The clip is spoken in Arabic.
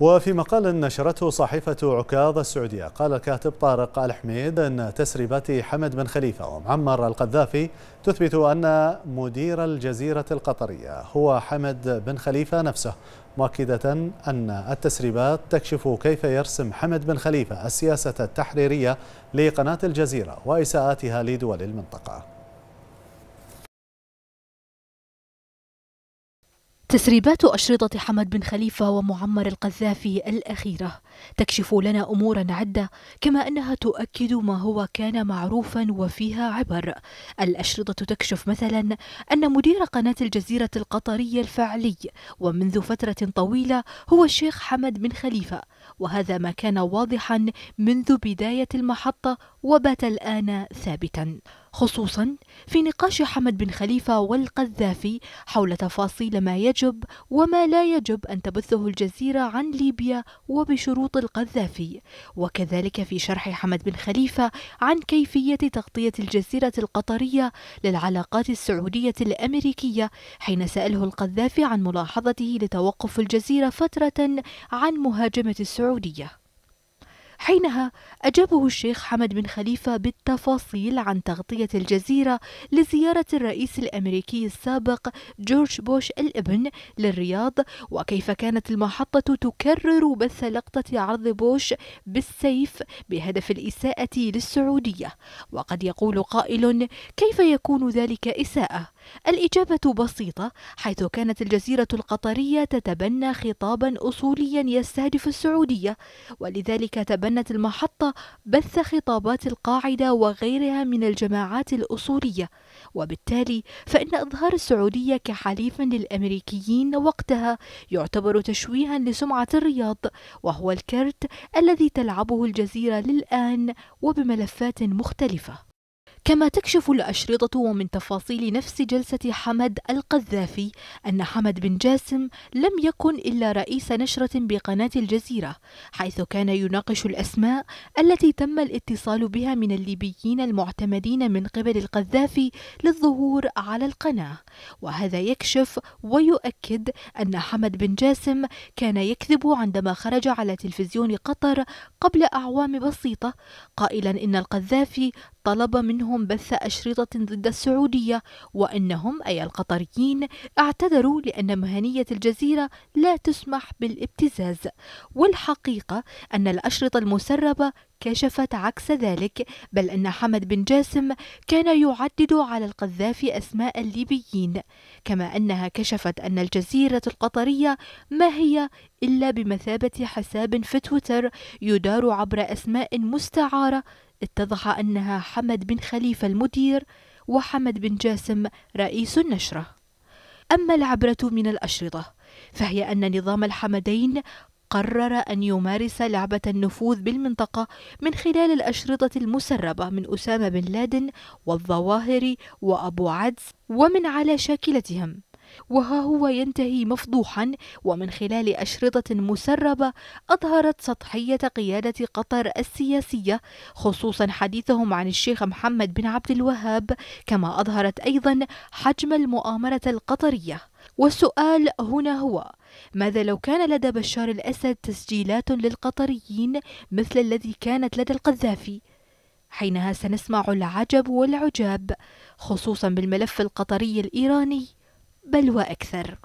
وفي مقال نشرته صحيفة عكاظ السعودية قال الكاتب طارق الحميد أن تسريبات حمد بن خليفة ومعمر القذافي تثبت أن مدير الجزيرة القطرية هو حمد بن خليفة نفسه مؤكدة أن التسريبات تكشف كيف يرسم حمد بن خليفة السياسة التحريرية لقناة الجزيرة وإساءاتها لدول المنطقة تسريبات أشرطة حمد بن خليفة ومعمر القذافي الأخيرة تكشف لنا أمورا عدة كما أنها تؤكد ما هو كان معروفا وفيها عبر الأشرطة تكشف مثلا أن مدير قناة الجزيرة القطرية الفعلي ومنذ فترة طويلة هو الشيخ حمد بن خليفة وهذا ما كان واضحا منذ بداية المحطة وبات الآن ثابتا خصوصا في نقاش حمد بن خليفة والقذافي حول تفاصيل ما يجب وما لا يجب أن تبثه الجزيرة عن ليبيا وبشروط القذافي وكذلك في شرح حمد بن خليفة عن كيفية تغطية الجزيرة القطرية للعلاقات السعودية الأمريكية حين سأله القذافي عن ملاحظته لتوقف الجزيرة فترة عن مهاجمة السعودية حينها أجابه الشيخ حمد بن خليفة بالتفاصيل عن تغطية الجزيرة لزيارة الرئيس الأمريكي السابق جورج بوش الابن للرياض وكيف كانت المحطة تكرر بث لقطة عرض بوش بالسيف بهدف الإساءة للسعودية وقد يقول قائل كيف يكون ذلك إساءة الإجابة بسيطة حيث كانت الجزيرة القطرية تتبنى خطابا أصوليا يستهدف السعودية ولذلك تبنت المحطة بث خطابات القاعدة وغيرها من الجماعات الأصولية وبالتالي فإن إظهار السعودية كحليف للأمريكيين وقتها يعتبر تشويها لسمعة الرياض وهو الكرت الذي تلعبه الجزيرة للآن وبملفات مختلفة كما تكشف الأشرطة ومن تفاصيل نفس جلسة حمد القذافي أن حمد بن جاسم لم يكن إلا رئيس نشرة بقناة الجزيرة حيث كان يناقش الأسماء التي تم الاتصال بها من الليبيين المعتمدين من قبل القذافي للظهور على القناة وهذا يكشف ويؤكد أن حمد بن جاسم كان يكذب عندما خرج على تلفزيون قطر قبل أعوام بسيطة قائلا إن القذافي طلب منهم بث أشرطة ضد السعودية وأنهم أي القطريين اعتذروا لأن مهنية الجزيرة لا تسمح بالابتزاز والحقيقة أن الأشرطة المسربة كشفت عكس ذلك بل أن حمد بن جاسم كان يعدد على القذافي أسماء الليبيين كما أنها كشفت أن الجزيرة القطرية ما هي إلا بمثابة حساب في تويتر يدار عبر أسماء مستعارة اتضح أنها حمد بن خليفة المدير وحمد بن جاسم رئيس النشرة أما العبرة من الأشرطة فهي أن نظام الحمدين قرر أن يمارس لعبة النفوذ بالمنطقة من خلال الأشرطة المسربة من أسامة بن لادن والظواهر وأبو عدس ومن على شاكلتهم وها هو ينتهي مفضوحا ومن خلال أشرطة مسربة أظهرت سطحية قيادة قطر السياسية خصوصا حديثهم عن الشيخ محمد بن عبد الوهاب كما أظهرت أيضا حجم المؤامرة القطرية والسؤال هنا هو ماذا لو كان لدى بشار الأسد تسجيلات للقطريين مثل الذي كانت لدى القذافي؟ حينها سنسمع العجب والعجاب خصوصا بالملف القطري الإيراني بل وأكثر